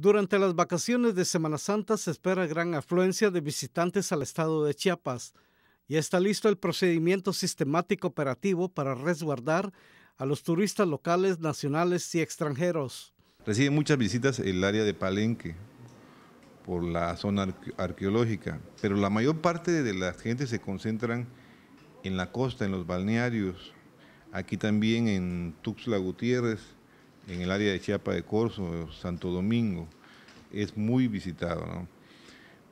Durante las vacaciones de Semana Santa se espera gran afluencia de visitantes al estado de Chiapas y está listo el procedimiento sistemático operativo para resguardar a los turistas locales, nacionales y extranjeros. Recibe muchas visitas el área de Palenque por la zona arqueológica, pero la mayor parte de la gente se concentran en la costa, en los balnearios, aquí también en Tuxtla Gutiérrez, en el área de Chiapa de Corzo, Santo Domingo, es muy visitado. ¿no?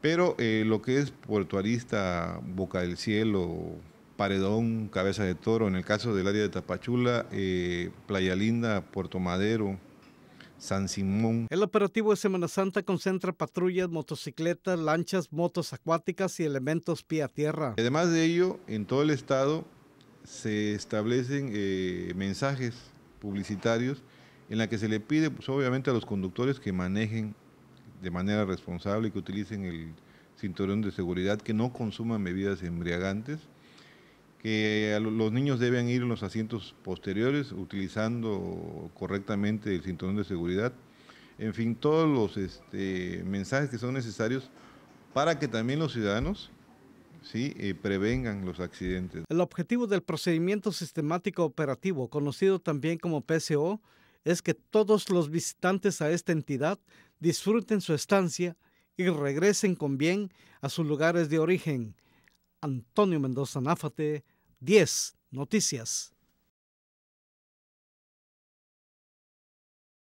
Pero eh, lo que es Puerto Arista, Boca del Cielo, Paredón, Cabeza de Toro, en el caso del área de Tapachula, eh, Playa Linda, Puerto Madero, San Simón. El operativo de Semana Santa concentra patrullas, motocicletas, lanchas, motos acuáticas y elementos pie a tierra. Además de ello, en todo el estado se establecen eh, mensajes publicitarios en la que se le pide, pues, obviamente, a los conductores que manejen de manera responsable, y que utilicen el cinturón de seguridad, que no consuman bebidas embriagantes, que los niños deben ir en los asientos posteriores utilizando correctamente el cinturón de seguridad. En fin, todos los este, mensajes que son necesarios para que también los ciudadanos ¿sí? Eh, prevengan los accidentes. El objetivo del procedimiento sistemático operativo, conocido también como PSO, es que todos los visitantes a esta entidad disfruten su estancia y regresen con bien a sus lugares de origen. Antonio Mendoza Náfate, 10 Noticias.